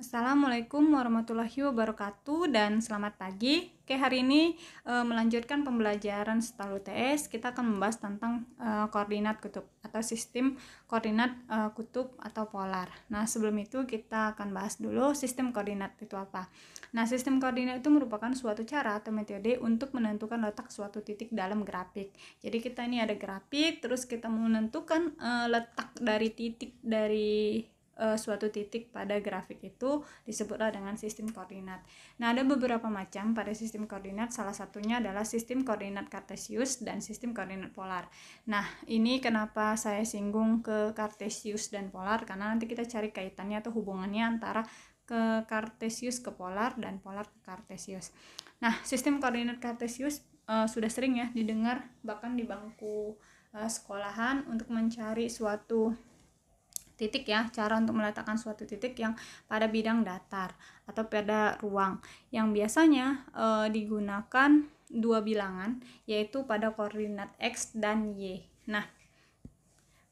Assalamualaikum warahmatullahi wabarakatuh dan selamat pagi. Oke, hari ini e, melanjutkan pembelajaran setelah UTS, kita akan membahas tentang e, koordinat kutub atau sistem koordinat e, kutub atau polar. Nah, sebelum itu kita akan bahas dulu sistem koordinat itu apa. Nah, sistem koordinat itu merupakan suatu cara atau metode untuk menentukan letak suatu titik dalam grafik. Jadi kita ini ada grafik, terus kita menentukan e, letak dari titik dari uh, suatu titik pada grafik itu disebutlah dengan sistem koordinat. Nah, ada beberapa macam pada sistem koordinat, salah satunya adalah sistem koordinat kartesius dan sistem koordinat polar. Nah, ini kenapa saya singgung ke kartesius dan polar karena nanti kita cari kaitannya atau hubungannya antara ke kartesius ke polar dan polar ke kartesius. Nah, sistem koordinat kartesius uh, eh, sudah sering ya didengar bahkan di bangku eh, sekolahan untuk mencari suatu titik ya cara untuk meletakkan suatu titik yang pada bidang datar atau pada ruang yang biasanya e, digunakan dua bilangan yaitu pada koordinat x dan y. Nah,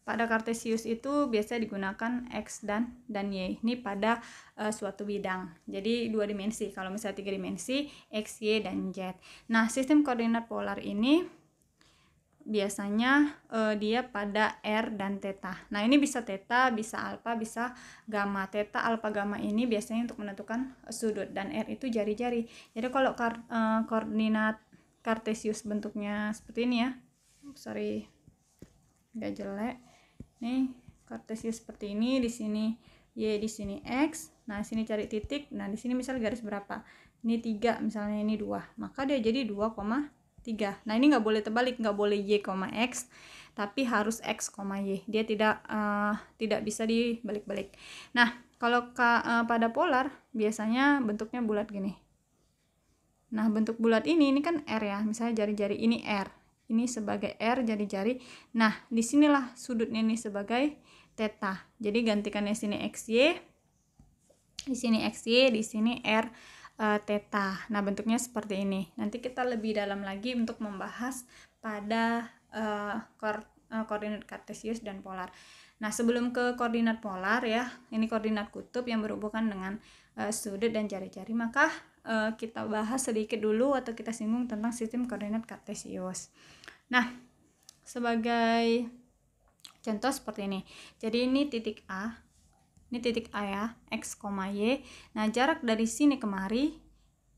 pada kartesius itu biasa digunakan x dan dan y ini pada e, suatu bidang. Jadi dua dimensi. Kalau misalnya tiga dimensi x, y dan z. Nah, sistem koordinat polar ini biasanya uh, dia pada R dan theta. Nah, ini bisa theta, bisa alfa, bisa gamma. Theta, alfa, gamma ini biasanya untuk menentukan eh, sudut dan R itu jari-jari. Jadi kalau kar, uh, koordinat kartesius bentuknya seperti ini ya. Sorry. nggak jelek. Nih, kartesius seperti ini di sini y di sini x. Nah, sini cari titik. Nah, di sini misal garis berapa? Ini 3, misalnya ini 2. Maka dia jadi 2, 3. Nah, ini nggak boleh terbalik, nggak boleh Y, X, tapi harus X, Y. Dia tidak uh, tidak bisa dibalik-balik. Nah, kalau ke, uh, pada polar, biasanya bentuknya bulat gini. Nah, bentuk bulat ini, ini kan R ya. Misalnya jari-jari ini R. Ini sebagai R, jari-jari. Nah, disinilah sudutnya ini sebagai theta. Jadi, gantikannya sini XY, di sini XY, di sini R uh, eh, theta. Nah, bentuknya seperti ini. Nanti kita lebih dalam lagi untuk membahas pada uh, koordinat kartesius dan polar. Nah, sebelum ke koordinat polar ya, ini koordinat kutub yang berhubungan dengan uh, sudut dan jari-jari, maka uh, kita bahas sedikit dulu atau kita singgung tentang sistem koordinat kartesius. Nah, sebagai contoh seperti ini. Jadi ini titik A, ini titik A ya, X, Y. Nah, jarak dari sini kemari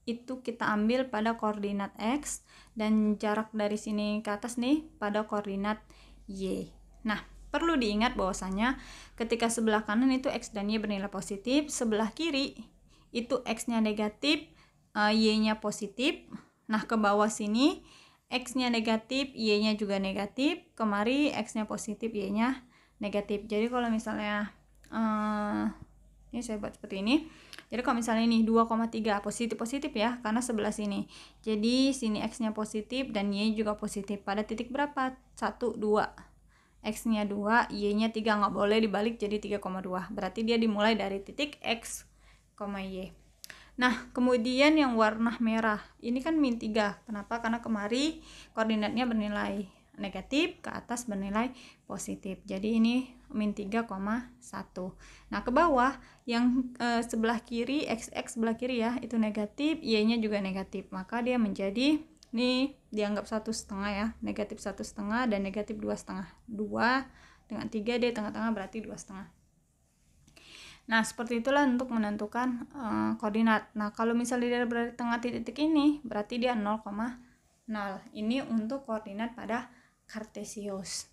itu kita ambil pada koordinat X dan jarak dari sini ke atas nih pada koordinat Y. Nah, perlu diingat bahwasanya ketika sebelah kanan itu X dan Y bernilai positif, sebelah kiri itu X-nya negatif, eh, Y-nya positif. Nah, ke bawah sini X-nya negatif, Y-nya juga negatif. Kemari X-nya positif, Y-nya negatif. Jadi kalau misalnya Eh, ini saya buat seperti ini jadi kalau misalnya ini 2,3 positif positif ya karena sebelah sini jadi sini x nya positif dan y juga positif pada titik berapa 1 2 x nya 2 y nya 3 nggak boleh dibalik jadi 3,2 berarti dia dimulai dari titik x, y Nah, kemudian yang warna merah, ini kan min 3. Kenapa? Karena kemari koordinatnya bernilai negatif ke atas bernilai positif jadi ini min 3,1 nah ke bawah yang e, sebelah kiri XX sebelah kiri ya itu negatif Y nya juga negatif maka dia menjadi ini dianggap satu setengah ya negatif satu setengah dan negatif dua setengah dua dengan tiga dia tengah-tengah berarti dua setengah Nah, seperti itulah untuk menentukan e, koordinat. Nah, kalau misalnya dia berada di tengah titik ini, berarti dia 0,0. Ini untuk koordinat pada Cartesius.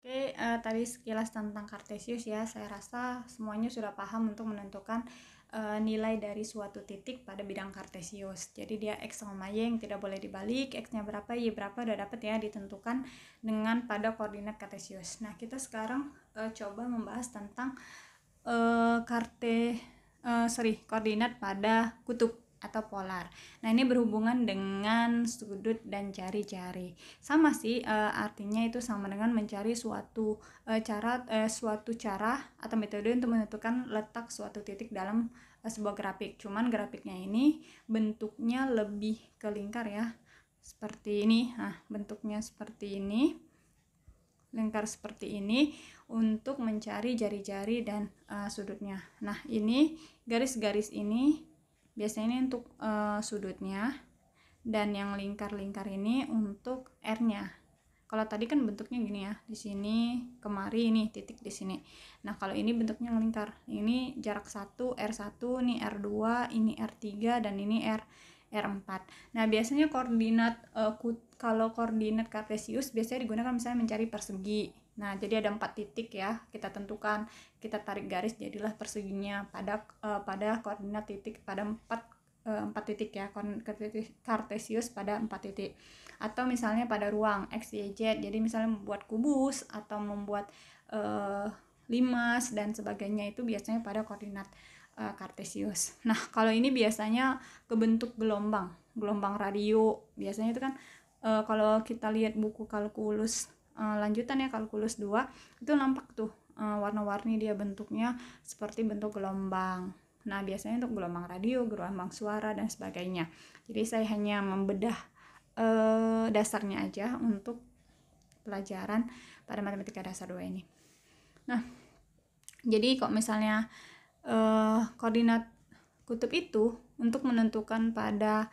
Oke, uh, tadi sekilas tentang Cartesius ya. Saya rasa semuanya sudah paham untuk menentukan uh, nilai dari suatu titik pada bidang Cartesius. Jadi dia x sama y yang tidak boleh dibalik, x-nya berapa, y berapa udah dapat ya ditentukan dengan pada koordinat Cartesius. Nah, kita sekarang uh, coba membahas tentang uh, karte uh, sorry, koordinat pada kutub atau polar. Nah, ini berhubungan dengan sudut dan jari-jari. Sama sih e, artinya itu sama dengan mencari suatu e, cara e, suatu cara atau metode untuk menentukan letak suatu titik dalam e, sebuah grafik. Cuman grafiknya ini bentuknya lebih ke lingkar ya. Seperti ini. Nah, bentuknya seperti ini. Lingkar seperti ini untuk mencari jari-jari dan e, sudutnya. Nah, ini garis-garis ini biasanya ini untuk uh, sudutnya dan yang lingkar-lingkar ini untuk R-nya kalau tadi kan bentuknya gini ya di sini kemari ini titik di sini nah kalau ini bentuknya lingkar ini jarak 1 R1 ini R2 ini R3 dan ini R R4 nah biasanya koordinat uh, kalau koordinat kartesius biasanya digunakan misalnya mencari persegi Nah, jadi ada empat titik ya, kita tentukan, kita tarik garis, jadilah perseginya pada uh, pada koordinat titik pada empat eh, empat titik ya, kartesius pada empat titik. Atau misalnya pada ruang x, y, z. Jadi misalnya membuat kubus atau membuat uh, limas dan sebagainya itu biasanya pada koordinat uh, kartesius. Nah, kalau ini biasanya ke bentuk gelombang, gelombang radio. Biasanya itu kan uh, kalau kita lihat buku kalkulus uh, lanjutan ya kalkulus 2 itu nampak tuh uh, warna-warni dia bentuknya seperti bentuk gelombang nah biasanya untuk gelombang radio gelombang suara dan sebagainya jadi saya hanya membedah uh, dasarnya aja untuk pelajaran pada matematika dasar 2 ini nah jadi kalau misalnya uh, koordinat kutub itu untuk menentukan pada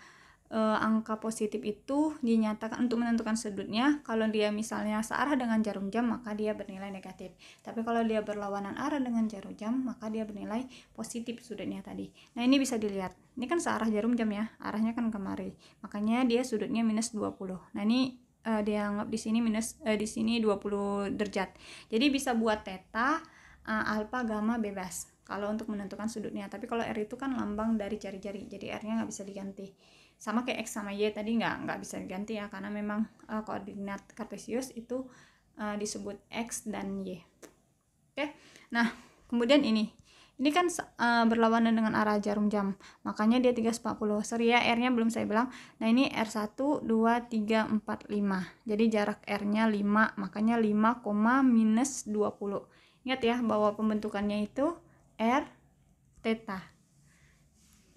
e, angka positif itu dinyatakan untuk menentukan sudutnya. Kalau dia misalnya searah dengan jarum jam, maka dia bernilai negatif. Tapi kalau dia berlawanan arah dengan jarum jam, maka dia bernilai positif sudutnya tadi. Nah, ini bisa dilihat. Ini kan searah jarum jam ya, arahnya kan kemari. Makanya dia sudutnya minus 20. Nah, ini e, dianggap di sini minus e, di sini 20 derajat. Jadi bisa buat teta e, alfa, gamma bebas kalau untuk menentukan sudutnya. Tapi kalau R itu kan lambang dari jari-jari. Jadi R-nya nggak bisa diganti sama kayak x sama y tadi nggak nggak bisa diganti ya karena memang uh, koordinat kartesius itu uh, disebut x dan y oke okay? nah kemudian ini ini kan uh, berlawanan dengan arah jarum jam makanya dia 340 sorry ya R nya belum saya bilang nah ini R1 2 3 4 5 jadi jarak R nya 5 makanya 5, minus 20 ingat ya bahwa pembentukannya itu R teta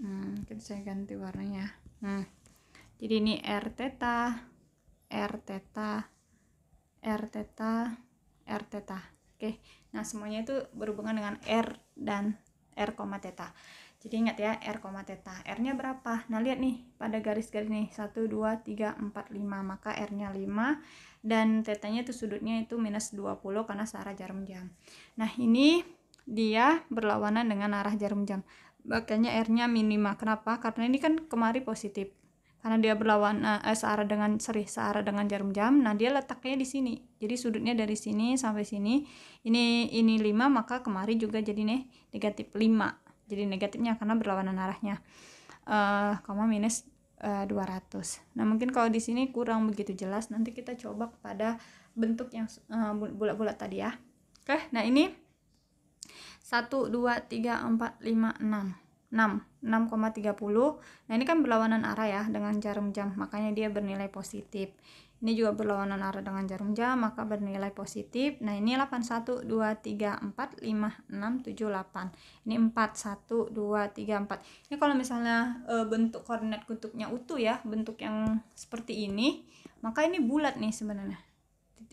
hmm, kita saya ganti warnanya Nah, jadi ini R theta, R theta, R theta, R theta. Oke. Nah, semuanya itu berhubungan dengan R dan R, theta. Jadi ingat ya, R, theta. R-nya berapa? Nah, lihat nih pada garis-garis nih. 1, 2, 3, 4, 5. Maka R-nya 5. Dan tetanya itu sudutnya itu minus 20 karena searah jarum jam. Nah, ini dia berlawanan dengan arah jarum jam. Bakalnya R-nya minima. Kenapa? Karena ini kan kemari positif. Karena dia berlawanan eh, eh, searah dengan serih searah dengan jarum jam. Nah, dia letaknya di sini. Jadi sudutnya dari sini sampai sini. Ini ini 5 maka kemari juga jadi nih negatif 5. Jadi negatifnya karena berlawanan arahnya. Eh, koma minus uh, eh, 200. Nah, mungkin kalau di sini kurang begitu jelas, nanti kita coba pada bentuk yang eh, bulat-bulat uh, tadi ya. Oke, nah ini 1, 2, 3, 4, 5, 6 6, 6,30 nah ini kan berlawanan arah ya dengan jarum jam makanya dia bernilai positif ini juga berlawanan arah dengan jarum jam maka bernilai positif nah ini 8, 1, 2, 3, 4, 5, 6, 7, 8 ini 4, 1, 2, 3, 4 ini kalau misalnya e, bentuk koordinat kutubnya utuh ya bentuk yang seperti ini maka ini bulat nih sebenarnya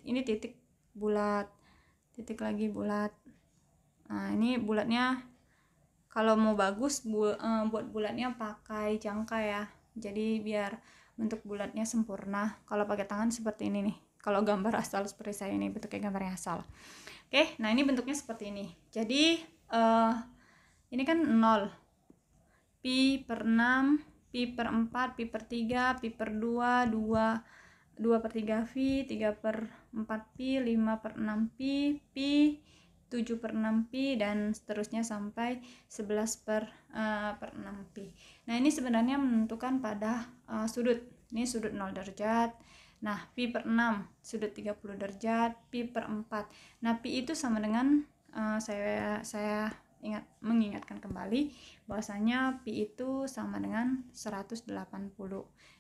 ini titik bulat titik lagi bulat nah ini bulatnya kalau mau bagus bu, uh, buat bulatnya pakai jangka ya jadi biar bentuk bulatnya sempurna kalau pakai tangan seperti ini nih kalau gambar asal seperti saya ini bentuknya gambar yang asal oke okay, nah ini bentuknya seperti ini jadi uh, ini kan 0 pi per 6 pi per 4 pi per 3 pi per 2 2 2 per 3 V, 3 per 4 pi 5 per 6 pi pi 7 per 6 pi dan seterusnya sampai 11 per, uh, per 6 pi nah ini sebenarnya menentukan pada uh, sudut ini sudut 0 derajat nah pi per 6 sudut 30 derajat pi per 4 nah pi itu sama dengan uh, saya saya ingat mengingatkan kembali bahwasanya pi itu sama dengan 180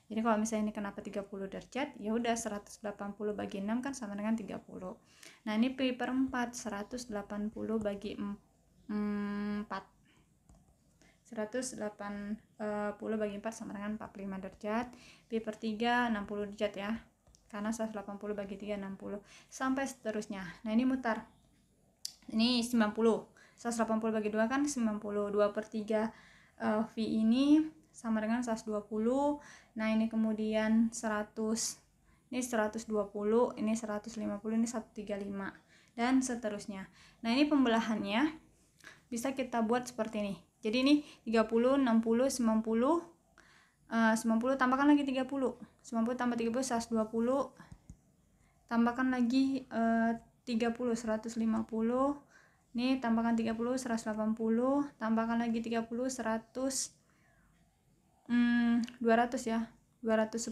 jadi kalau misalnya ini kenapa 30 derajat ya udah 180 bagi 6 kan sama dengan 30 nah ini pi per 4 180 bagi 4 180 bagi 4 sama dengan 45 derajat pi per 3 60 derajat ya karena 180 bagi 3 60 sampai seterusnya nah ini mutar ini 90 180 bagi 2 kan 90. 2 per 3 uh, eh, V ini sama dengan 120 nah ini kemudian 100 ini 120 ini 150 ini 135 dan seterusnya nah ini pembelahannya bisa kita buat seperti ini jadi ini 30 60 90 uh, 90 tambahkan lagi 30 90 tambah 30 120 tambahkan lagi uh, 30 150 ini tambahkan 30 180 tambahkan lagi 30 100 hmm, 200 ya 210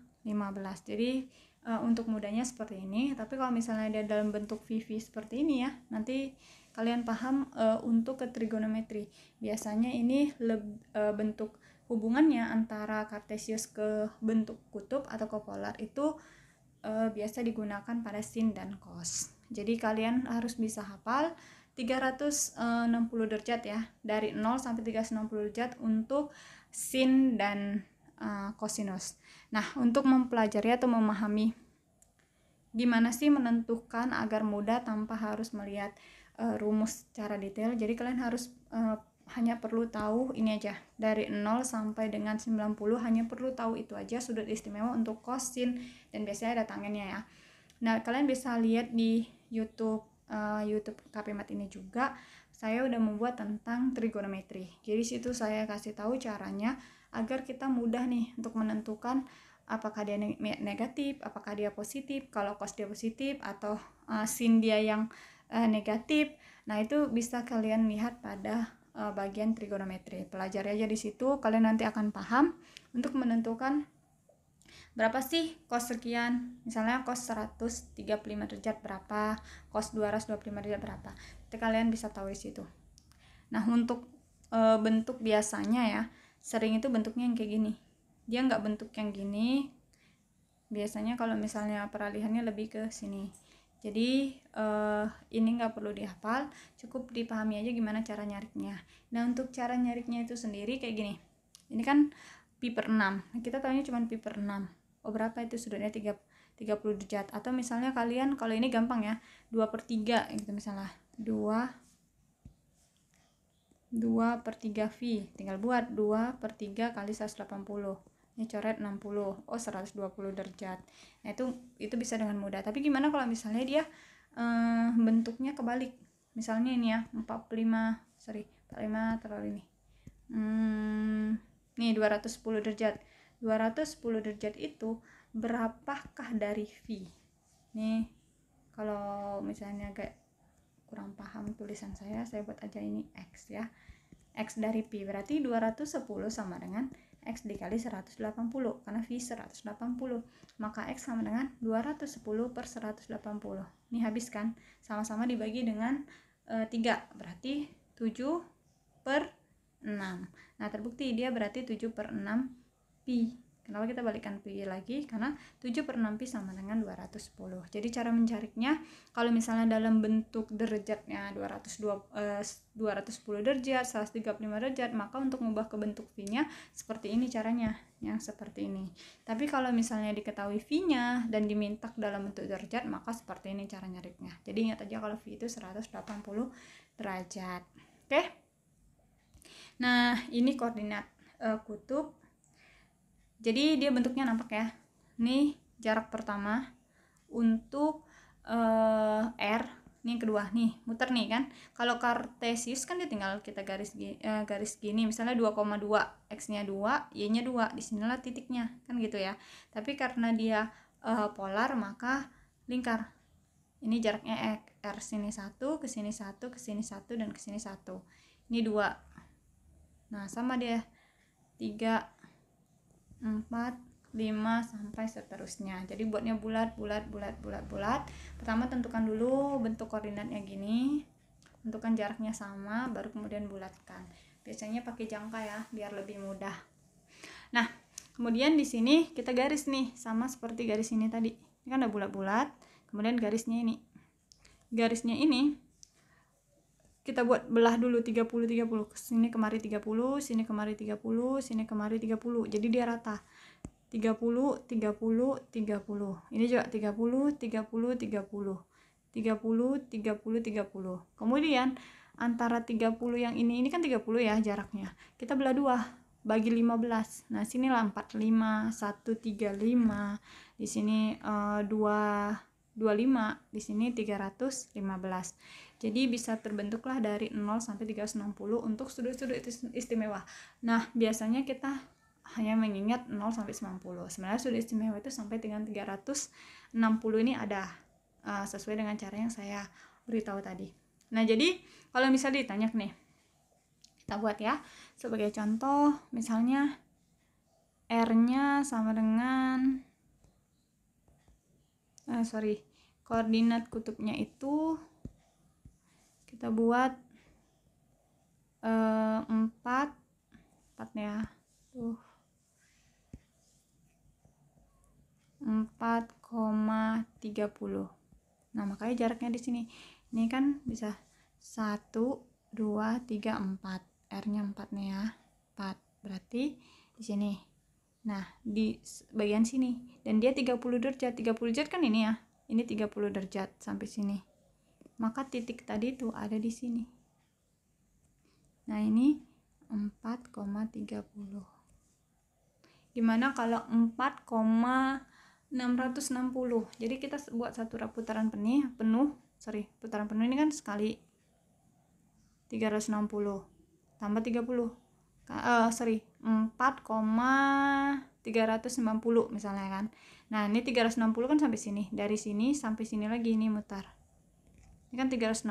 15 jadi uh, untuk mudanya seperti ini tapi kalau misalnya dia dalam bentuk VV seperti ini ya nanti kalian paham uh, untuk ke trigonometri biasanya ini leb, uh, bentuk hubungannya antara kartesius ke bentuk kutub atau ke polar itu uh, biasa digunakan pada sin dan cos jadi kalian harus bisa hafal 360 derajat ya dari 0 sampai 360 derajat untuk sin dan uh, cosinus Nah, untuk mempelajari atau memahami gimana sih menentukan agar mudah tanpa harus melihat uh, rumus secara detail. Jadi kalian harus uh, hanya perlu tahu ini aja dari 0 sampai dengan 90 hanya perlu tahu itu aja sudut istimewa untuk kosin dan biasanya ada tangannya ya. Nah, kalian bisa lihat di YouTube eh, YouTube KPMAT ini juga saya udah membuat tentang trigonometri. Jadi situ saya kasih tahu caranya agar kita mudah nih untuk menentukan apakah dia negatif, apakah dia positif, kalau kos dia positif atau uh, eh, sin dia yang uh, negatif. Nah, itu bisa kalian lihat pada uh, bagian trigonometri. Pelajari aja di situ, kalian nanti akan paham untuk menentukan berapa sih kos sekian. Misalnya kos 135 derajat berapa, kos 225 derajat berapa. Itu kalian bisa tahu di situ. Nah, untuk e, bentuk biasanya ya sering itu bentuknya yang kayak gini dia nggak bentuk yang gini biasanya kalau misalnya peralihannya lebih ke sini jadi uh, ini nggak perlu dihafal cukup dipahami aja gimana cara nyariknya nah untuk cara nyariknya itu sendiri kayak gini ini kan pi per 6 kita tahunya cuma pi per 6 oh berapa itu sudutnya 3, 30 derajat atau misalnya kalian kalau ini gampang ya 2 per 3 gitu misalnya 2 2 per 3 V tinggal buat 2 per 3 kali 180 ini coret 60 oh 120 derajat nah itu itu bisa dengan mudah tapi gimana kalau misalnya dia eh, bentuknya kebalik misalnya ini ya 45 sorry 45 terlalu ini hmm, nih 210 derajat 210 derajat itu berapakah dari V nih kalau misalnya kayak kurang paham tulisan saya saya buat aja ini X ya X dari Pi berarti 210 sama dengan X dikali 180 karena V 180 maka X sama dengan 210 per 180 ini habis kan sama-sama dibagi dengan e, eh, 3 berarti 7 per 6 nah terbukti dia berarti 7 per 6 Pi Kenapa kita balikkan pi lagi? Karena 7 per 6 pi sama dengan 210. Jadi cara mencariknya kalau misalnya dalam bentuk derajatnya 220, eh, 210 derajat, 135 derajat, maka untuk mengubah ke bentuk pi nya seperti ini caranya, yang seperti ini. Tapi kalau misalnya diketahui pi nya dan diminta dalam bentuk derajat, maka seperti ini cara nyariknya. Jadi ingat aja kalau pi itu 180 derajat. Oke? Okay? Nah, ini koordinat uh, kutub jadi dia bentuknya nampak ya ini jarak pertama untuk uh, R ini yang kedua nih muter nih kan kalau kartesius kan dia tinggal kita garis uh, garis gini misalnya 2,2 x nya 2 y nya 2 disinilah titiknya kan gitu ya tapi karena dia uh, polar maka lingkar ini jaraknya X, R sini satu ke sini satu ke sini satu dan ke sini satu ini dua nah sama dia tiga 4 5 sampai seterusnya. Jadi buatnya bulat, bulat, bulat, bulat, bulat. Pertama tentukan dulu bentuk koordinatnya gini. Tentukan jaraknya sama, baru kemudian bulatkan. Biasanya pakai jangka ya, biar lebih mudah. Nah, kemudian di sini kita garis nih, sama seperti garis ini tadi. Ini kan udah bulat-bulat, kemudian garisnya ini. Garisnya ini kita buat belah dulu 30 30 sini kemari 30 sini kemari 30 sini kemari 30 jadi dia rata 30 30 30 ini juga 30 30 30 30, 30, 30. Kemudian antara 30 yang ini, ini kan 30 ya jaraknya. Kita belah dua, bagi 15. Nah, sinilah 45, 135. Di sini uh, 2 25, di sini 315. Jadi bisa terbentuklah dari 0 sampai 360 untuk sudut-sudut istimewa. Nah, biasanya kita hanya mengingat 0 sampai 90. Sebenarnya sudut istimewa itu sampai dengan 360 ini ada uh, sesuai dengan cara yang saya beritahu tadi. Nah, jadi kalau misalnya ditanya nih, kita buat ya. Sebagai contoh, misalnya R-nya sama dengan uh, sorry, koordinat kutubnya itu kita buat eh, empat 4 ya tuh empat koma tiga puluh nah makanya jaraknya di sini ini kan bisa satu dua tiga empat r nya 4 nih ya empat berarti di sini nah di bagian sini dan dia 30 derajat 30 derajat kan ini ya ini 30 derajat sampai sini maka titik tadi itu ada di sini nah ini 4,30 gimana kalau 4,660 jadi kita buat satu putaran penuh penuh sorry putaran penuh ini kan sekali 360 tambah 30 uh, eh, sorry 4,390 misalnya kan nah ini 360 kan sampai sini dari sini sampai sini lagi ini mutar ini kan 360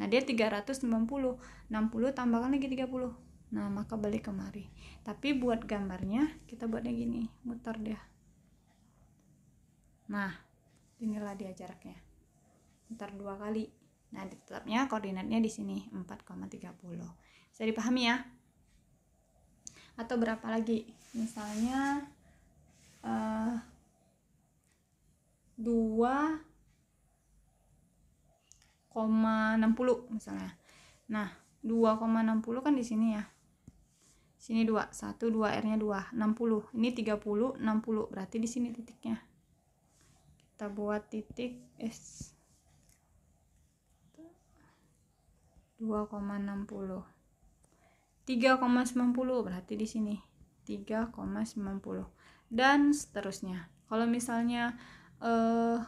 nah dia 390 60 tambahkan lagi 30 nah maka balik kemari tapi buat gambarnya kita buatnya gini muter dia nah inilah dia jaraknya muter dua kali nah tetapnya koordinatnya di sini 4,30 bisa dipahami ya atau berapa lagi misalnya uh, eh, 2 2,60 misalnya. Nah, 2,60 kan di sini ya. Sini 2, 1, 2, R-nya 2, 60. Ini 30, 60. Berarti di sini titiknya. Kita buat titik S. 2,60. 3,90 berarti di sini. 3,90. Dan seterusnya. Kalau misalnya eh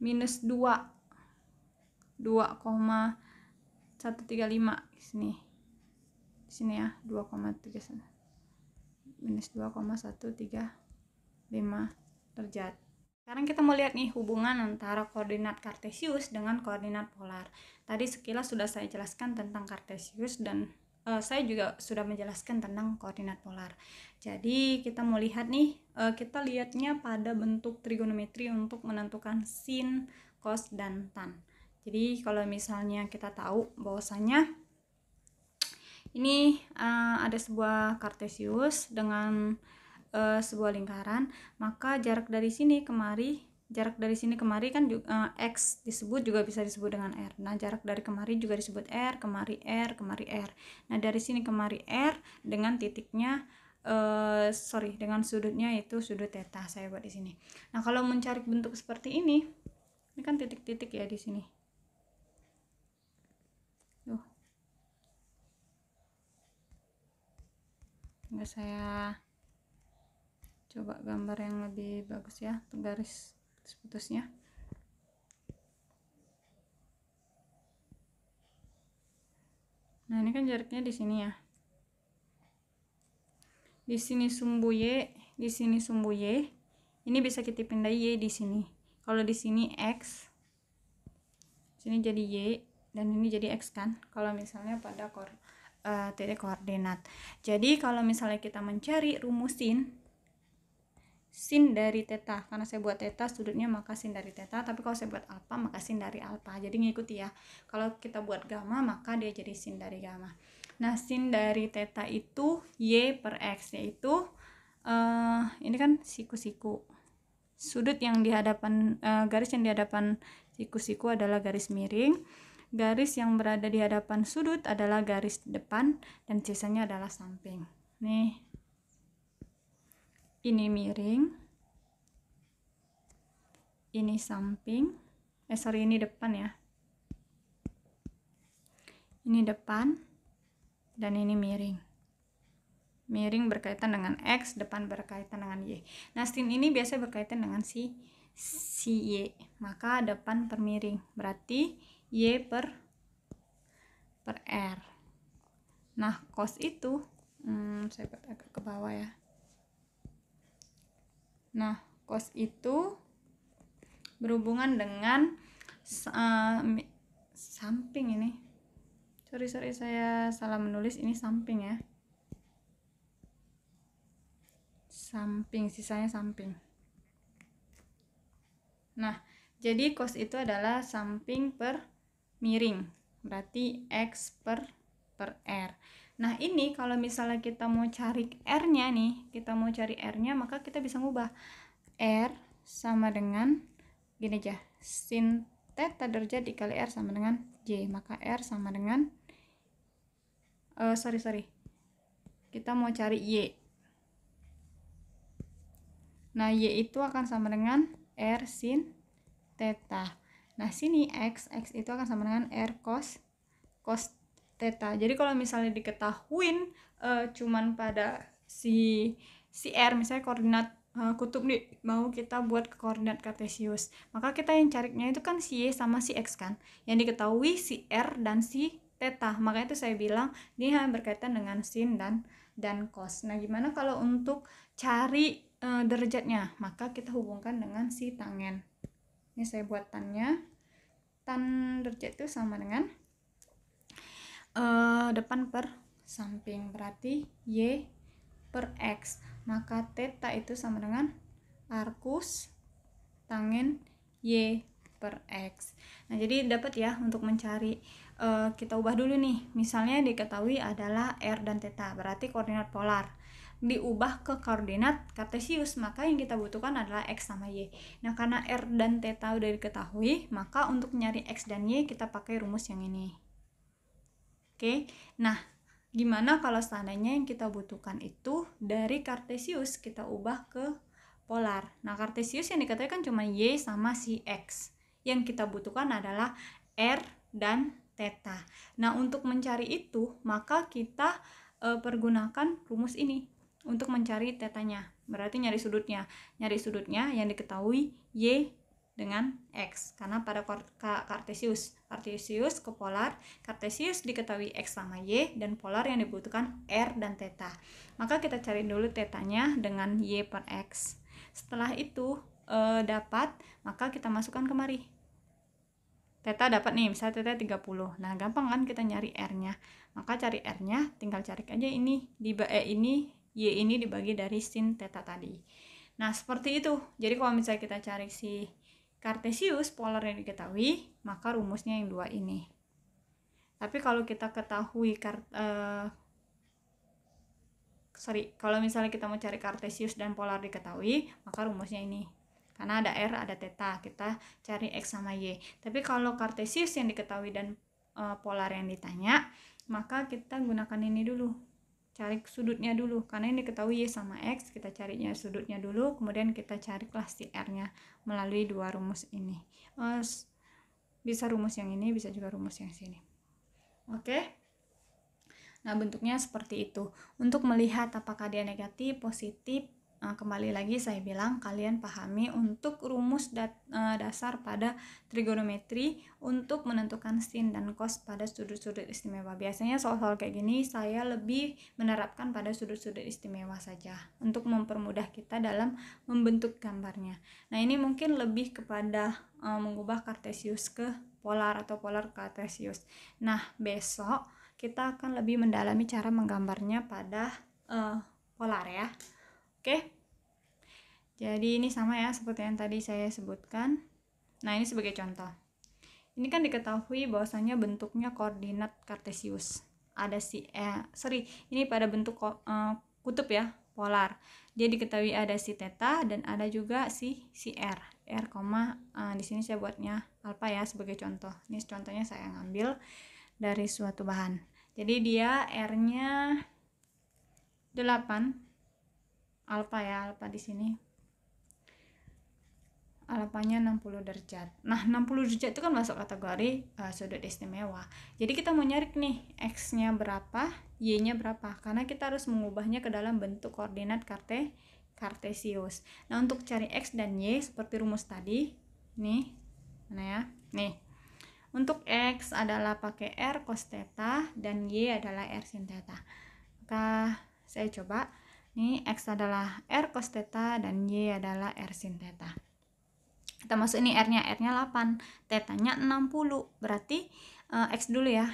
minus 2 2,135 di sini di sini ya 2,3 minus 2,135 derajat sekarang kita mau lihat nih hubungan antara koordinat kartesius dengan koordinat polar. Tadi sekilas sudah saya jelaskan tentang kartesius dan uh, saya juga sudah menjelaskan tentang koordinat polar. Jadi kita mau lihat nih, uh, kita lihatnya pada bentuk trigonometri untuk menentukan sin, cos, dan tan. Jadi kalau misalnya kita tahu bahwasanya ini uh, ada sebuah kartesius dengan uh, sebuah lingkaran, maka jarak dari sini kemari, jarak dari sini kemari kan juga, uh, eh, x disebut juga bisa disebut dengan r. Nah, jarak dari kemari juga disebut r, kemari r, kemari r. Nah, dari sini kemari r dengan titiknya uh, sorry, dengan sudutnya itu sudut theta saya buat di sini. Nah, kalau mencari bentuk seperti ini, ini kan titik-titik ya di sini sehingga saya coba gambar yang lebih bagus ya garis seputusnya nah ini kan jaraknya di sini ya di sini sumbu y di sini sumbu y ini bisa kita pindah y di sini kalau di sini x sini jadi y dan ini jadi x kan kalau misalnya pada kor uh, titik koordinat. Jadi kalau misalnya kita mencari rumus sin sin dari teta karena saya buat teta sudutnya maka sin dari teta tapi kalau saya buat alfa maka sin dari alfa jadi ngikuti ya kalau kita buat gamma maka dia jadi sin dari gamma nah sin dari teta itu y per x yaitu uh, ini kan siku-siku sudut yang di hadapan uh, garis yang di hadapan siku-siku adalah garis miring garis yang berada di hadapan sudut adalah garis depan dan sisanya adalah samping nih ini miring ini samping eh sorry ini depan ya ini depan dan ini miring miring berkaitan dengan X depan berkaitan dengan Y nah sin ini biasa berkaitan dengan si si Y maka depan per miring berarti Y per per R nah cos itu hmm, saya buat agak ke bawah ya nah cos itu berhubungan dengan uh, samping ini sorry sorry saya salah menulis ini samping ya samping sisanya samping nah jadi cos itu adalah samping per miring berarti X per per R nah ini kalau misalnya kita mau cari R nya nih kita mau cari R nya maka kita bisa ngubah R sama dengan gini aja sin theta derajat dikali R sama dengan J maka R sama dengan uh, sorry sorry kita mau cari Y nah Y itu akan sama dengan R sin theta Nah, sini X, X itu akan sama dengan R cos, cos theta. Jadi kalau misalnya diketahui uh, eh, cuman pada si si R misalnya koordinat uh, kutub nih mau kita buat ke koordinat kartesius, maka kita yang cariknya itu kan si Y sama si X kan. Yang diketahui si R dan si teta Makanya itu saya bilang ini hanya berkaitan dengan sin dan dan cos. Nah, gimana kalau untuk cari uh, derajatnya? Maka kita hubungkan dengan si tangen ini saya buat tannya tan derajat itu sama dengan uh, depan per samping berarti Y per X maka teta itu sama dengan arkus tangen Y per X nah jadi dapat ya untuk mencari uh, kita ubah dulu nih misalnya diketahui adalah R dan teta berarti koordinat polar diubah ke koordinat kartesius maka yang kita butuhkan adalah x sama y nah karena r dan theta udah diketahui maka untuk nyari x dan y kita pakai rumus yang ini oke nah gimana kalau seandainya yang kita butuhkan itu dari kartesius kita ubah ke polar nah kartesius yang diketahui kan cuma y sama si x yang kita butuhkan adalah r dan theta nah untuk mencari itu maka kita eh, pergunakan rumus ini untuk mencari tetanya. Berarti nyari sudutnya. Nyari sudutnya yang diketahui Y dengan X. Karena pada kartesius kartesius ke polar, kartesius diketahui X sama Y, dan polar yang dibutuhkan R dan teta Maka kita cari dulu tetanya dengan Y per X. Setelah itu e, dapat, maka kita masukkan kemari. Teta dapat nih, misalnya teta 30. Nah, gampang kan kita nyari R-nya. Maka cari R-nya, tinggal cari aja ini di eh, ini Y ini dibagi dari sin theta tadi. Nah, seperti itu. Jadi kalau misalnya kita cari si Cartesius polar yang diketahui, maka rumusnya yang dua ini. Tapi kalau kita ketahui kart, uh, eh, sorry, kalau misalnya kita mau cari Cartesius dan polar diketahui, maka rumusnya ini. Karena ada R, ada theta, kita cari X sama Y. Tapi kalau Cartesius yang diketahui dan uh, polar yang ditanya, maka kita gunakan ini dulu, cari sudutnya dulu karena ini diketahui Y sama X kita carinya sudutnya dulu kemudian kita cari kelas si R nya melalui dua rumus ini eh, bisa rumus yang ini bisa juga rumus yang sini oke okay? nah bentuknya seperti itu untuk melihat apakah dia negatif positif Eh, kembali lagi saya bilang kalian pahami untuk rumus eh, dasar pada trigonometri untuk menentukan sin dan cos pada sudut-sudut istimewa. Biasanya soal-soal kayak gini saya lebih menerapkan pada sudut-sudut istimewa saja untuk mempermudah kita dalam membentuk gambarnya. Nah, ini mungkin lebih kepada uh, mengubah kartesius ke polar atau polar kartesius. Nah, besok kita akan lebih mendalami cara menggambarnya pada uh, polar ya. Oke. Jadi ini sama ya seperti yang tadi saya sebutkan. Nah, ini sebagai contoh. Ini kan diketahui bahwasanya bentuknya koordinat kartesius. Ada si eh sorry, ini pada bentuk eh, kutub ya, polar. Dia diketahui ada si theta dan ada juga si si r. R, eh, di sini saya buatnya alfa ya sebagai contoh. Ini contohnya saya ngambil dari suatu bahan. Jadi dia R-nya 8 alfa ya alfa di sini alfanya 60 derajat nah 60 derajat itu kan masuk kategori uh, sudut istimewa jadi kita mau nyari nih x nya berapa y nya berapa karena kita harus mengubahnya ke dalam bentuk koordinat karte kartesius nah untuk cari x dan y seperti rumus tadi nih mana ya nih untuk X adalah pakai R cos theta dan Y adalah R sin theta. Maka saya coba ini X adalah R cos theta dan Y adalah R sin theta. Kita masuk ini R-nya, R-nya 8, tetanya 60. Berarti uh, X dulu ya.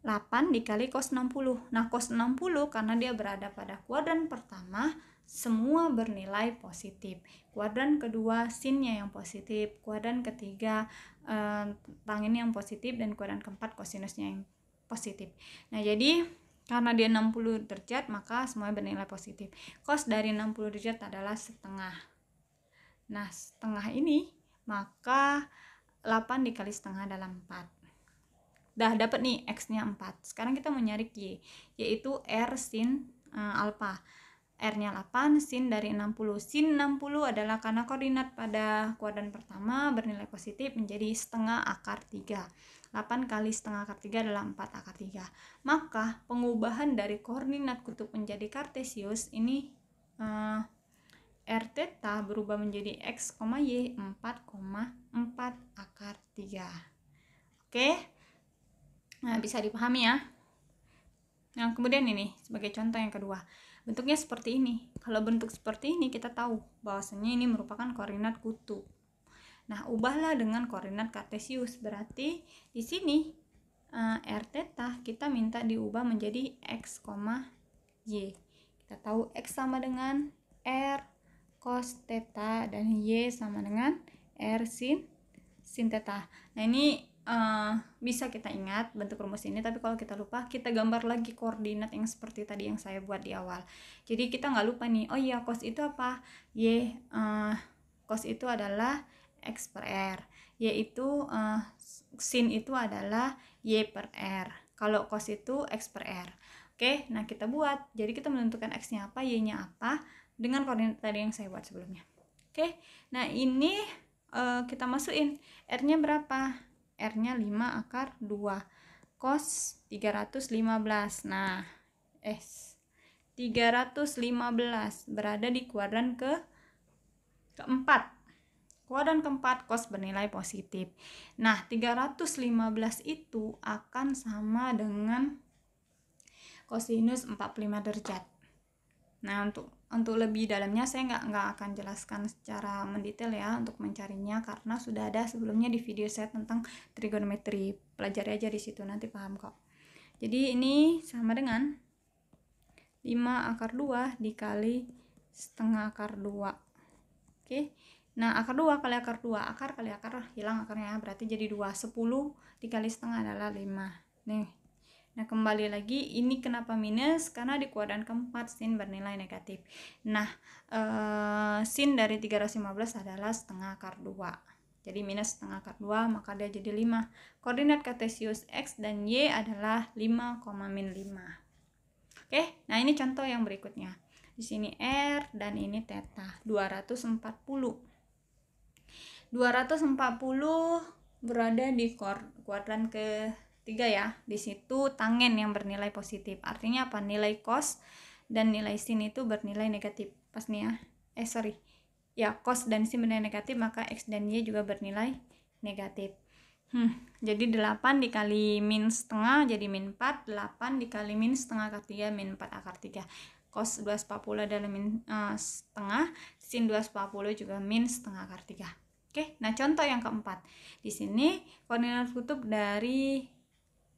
8 dikali cos 60. Nah, cos 60 karena dia berada pada kuadran pertama, semua bernilai positif. Kuadran kedua sinnya yang positif, kuadran ketiga eh, tanginnya yang positif dan kuadran keempat kosinusnya yang positif. Nah, jadi karena dia 60 derajat, maka semuanya bernilai positif. Kos dari 60 derajat adalah setengah. Nah, setengah ini maka 8 dikali setengah adalah 4. Dah dapat nih X-nya 4. Sekarang kita mau nyari Y, yaitu R sin uh, eh, alfa. R-nya 8, sin dari 60. Sin 60 adalah karena koordinat pada kuadran pertama bernilai positif menjadi setengah akar 3 8 kali setengah akar 3 adalah 4 akar 3 maka pengubahan dari koordinat kutub menjadi kartesius ini uh, R theta berubah menjadi X, Y 4,4 akar 3 oke nah bisa dipahami ya Nah, kemudian ini sebagai contoh yang kedua. Bentuknya seperti ini. Kalau bentuk seperti ini kita tahu bahwasannya ini merupakan koordinat kutub. Nah, ubahlah dengan koordinat kartesius. Berarti di sini uh, r theta kita minta diubah menjadi x, y. Kita tahu x sama dengan r cos theta dan y sama dengan r sin sin theta. Nah, ini uh, bisa kita ingat bentuk rumus ini, tapi kalau kita lupa, kita gambar lagi koordinat yang seperti tadi yang saya buat di awal. Jadi kita nggak lupa nih, oh iya cos itu apa? Y uh, cos itu adalah X per R yaitu uh, sin itu adalah Y per R kalau cos itu X per R oke nah kita buat jadi kita menentukan X nya apa Y nya apa dengan koordinat tadi yang saya buat sebelumnya oke nah ini uh, kita masukin R nya berapa R nya 5 akar 2 cos 315 nah S 315 berada di kuadran ke keempat Kuadran keempat, kos bernilai positif. Nah, 315 itu akan sama dengan kosinus 45 derajat. Nah, untuk untuk lebih dalamnya saya nggak nggak akan jelaskan secara mendetail ya untuk mencarinya karena sudah ada sebelumnya di video saya tentang trigonometri. Pelajari aja di situ nanti paham kok. Jadi ini sama dengan 5 akar 2 dikali setengah akar 2. Oke. Nah, akar 2 kali akar 2, akar kali akar hilang akarnya, berarti jadi 2. 10 dikali setengah adalah 5. Nih. Nah, kembali lagi, ini kenapa minus? Karena di kuadran keempat sin bernilai negatif. Nah, eh, sin dari 315 adalah setengah akar 2. Jadi minus setengah akar 2, maka dia jadi 5. Koordinat kartesius X dan Y adalah 5, min 5. Oke, nah ini contoh yang berikutnya. Di sini R dan ini teta, 240 240 berada di kuadran ke tiga ya. Di situ tangen yang bernilai positif. Artinya apa? Nilai kos dan nilai sin itu bernilai negatif. Pas nih ya. Eh sorry. Ya, kos dan sin bernilai negatif, maka x dan y juga bernilai negatif. Hmm, jadi 8 dikali min setengah jadi min 4, 8 dikali min setengah akar 3 min 4 akar 3. Kos 240 adalah min uh, setengah, sin 240 juga min setengah akar 3. Oke, nah contoh yang keempat. Di sini koordinat kutub dari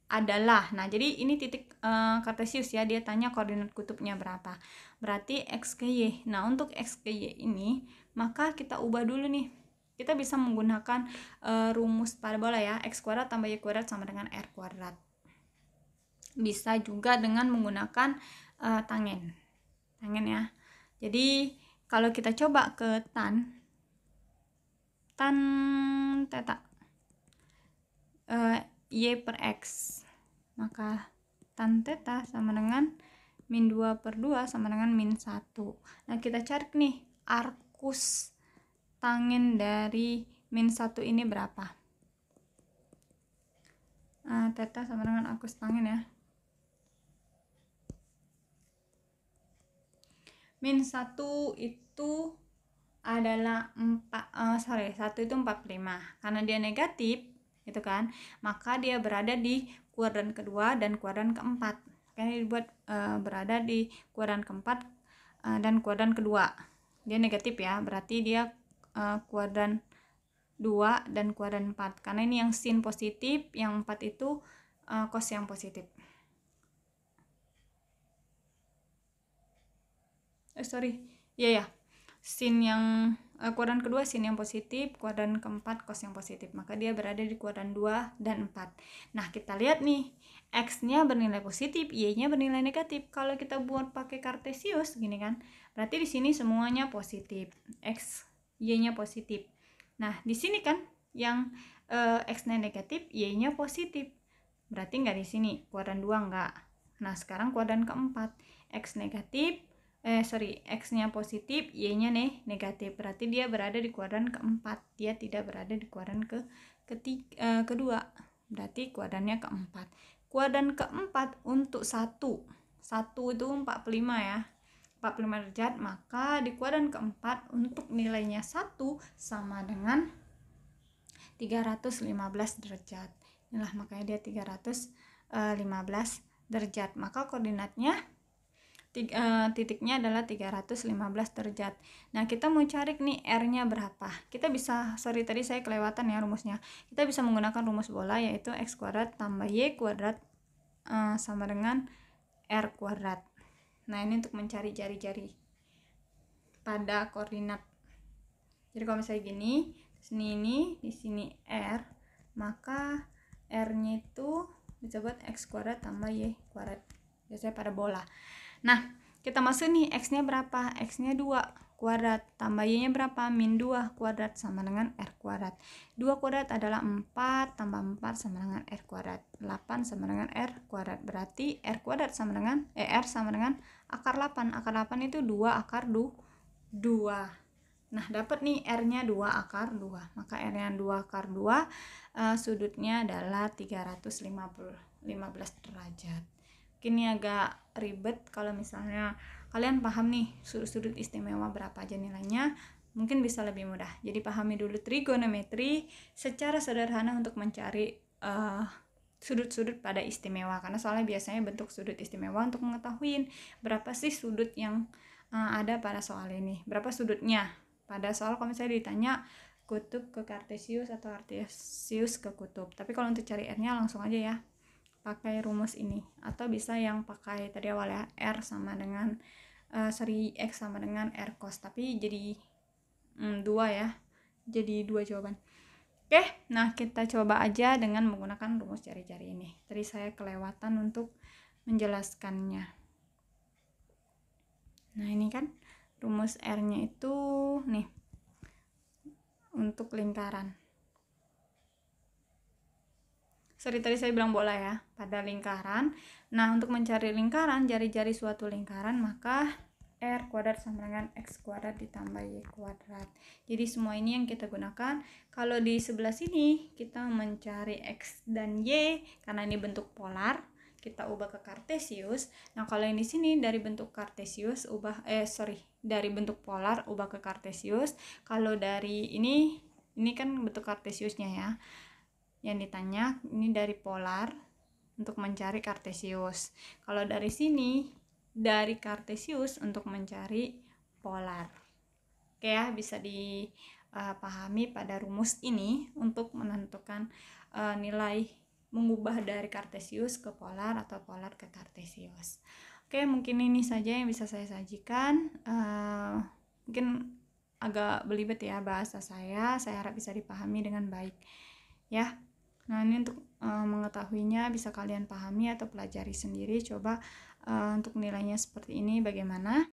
adalah. Nah, jadi ini titik e, kartesius ya, dia tanya koordinat kutubnya berapa. Berarti x ke y. Nah, untuk x ke y ini maka kita ubah dulu nih. Kita bisa menggunakan e, rumus parabola ya, x kuadrat tambah y kuadrat sama dengan r kuadrat. Bisa juga dengan menggunakan e, tangen. Tangen ya. Jadi kalau kita coba ke tan tan teta uh, y per x maka tan teta sama dengan min 2 per 2 sama dengan min 1 nah kita cari nih arkus tangen dari min 1 ini berapa uh, teta sama dengan arkus tangen ya min 1 itu adalah 4 uh, eh, sorry, 1 itu 45. Karena dia negatif, gitu kan? Maka dia berada di kuadran kedua dan kuadran keempat. Makanya dibuat uh, berada di kuadran keempat uh, dan kuadran kedua. Dia negatif ya, berarti dia uh, kuadran 2 dan kuadran 4. Karena ini yang sin positif, yang 4 itu uh, cos yang positif. Eh sorry. Iya yeah, ya. Yeah sin yang uh, kuadran kedua sin yang positif, kuadran keempat cos yang positif. Maka dia berada di kuadran 2 dan 4. Nah, kita lihat nih, X-nya bernilai positif, Y-nya bernilai negatif. Kalau kita buat pakai kartesius gini kan, berarti di sini semuanya positif. X, Y-nya positif. Nah, di sini kan yang uh, X-nya negatif, Y-nya positif. Berarti nggak di sini, kuadran 2 nggak. Nah, sekarang kuadran keempat, X negatif, eh sorry x-nya positif, y-nya nih negatif. Berarti dia berada di kuadran keempat. Dia tidak berada di kuadran ke ketiga, eh, kedua. Berarti kuadrannya keempat. Kuadran keempat untuk satu. Satu itu 45 ya. 45 derajat, maka di kuadran keempat untuk nilainya satu sama dengan 315 derajat. Inilah makanya dia 315 eh, derajat. Maka koordinatnya tiga, uh, eh, titiknya adalah 315 derajat. Nah, kita mau cari nih R-nya berapa. Kita bisa, sorry tadi saya kelewatan ya rumusnya. Kita bisa menggunakan rumus bola yaitu X kuadrat tambah Y kuadrat uh, sama dengan R kuadrat. Nah, ini untuk mencari jari-jari pada koordinat. Jadi kalau misalnya gini, sini ini, di sini R, maka R-nya itu bisa buat X kuadrat tambah Y kuadrat. Biasanya pada bola. Nah, kita masuk nih X-nya berapa? X-nya 2 kuadrat tambah Y-nya berapa? Min 2 kuadrat sama dengan R kuadrat 2 kuadrat adalah 4 tambah 4 sama dengan R kuadrat 8 sama dengan R kuadrat berarti R kuadrat sama dengan eh, R sama dengan akar 8 akar 8 itu 2 akar 2 nah dapat nih R-nya 2 akar 2 maka R-nya 2 akar 2 uh, eh, sudutnya adalah 315 derajat mungkin ini agak ribet kalau misalnya kalian paham nih sudut-sudut istimewa berapa aja nilainya mungkin bisa lebih mudah jadi pahami dulu trigonometri secara sederhana untuk mencari sudut eh, sudut-sudut pada istimewa karena soalnya biasanya bentuk sudut istimewa untuk mengetahui berapa sih sudut yang uh, ada pada soal ini berapa sudutnya pada soal kalau misalnya ditanya kutub ke kartesius atau kartesius ke kutub tapi kalau untuk cari r-nya langsung aja ya pakai rumus ini atau bisa yang pakai tadi awalnya R sama dengan uh, eh, seri X sama dengan R cos tapi jadi mm, dua ya jadi dua jawaban oke nah kita coba aja dengan menggunakan rumus jari-jari ini tadi saya kelewatan untuk menjelaskannya nah ini kan rumus R nya itu nih untuk lingkaran sorry tadi saya bilang bola ya, pada lingkaran. Nah, untuk mencari lingkaran, jari-jari suatu lingkaran, maka R kuadrat sama dengan X kuadrat ditambah Y kuadrat. Jadi semua ini yang kita gunakan. Kalau di sebelah sini, kita mencari X dan Y, karena ini bentuk polar, kita ubah ke kartesius. Nah, kalau yang di sini dari bentuk kartesius ubah eh sorry, dari bentuk polar ubah ke kartesius. Kalau dari ini ini kan bentuk kartesiusnya ya yang ditanya ini dari polar untuk mencari kartesius. Kalau dari sini dari kartesius untuk mencari polar. Oke ya, bisa dipahami eh, pada rumus ini untuk menentukan eh, nilai mengubah dari kartesius ke polar atau polar ke kartesius. Oke, mungkin ini saja yang bisa saya sajikan. Eh, mungkin agak belibet ya bahasa saya. Saya harap bisa dipahami dengan baik. Ya. Nah, ini untuk uh, mengetahuinya bisa kalian pahami atau pelajari sendiri. Coba uh, untuk nilainya seperti ini bagaimana?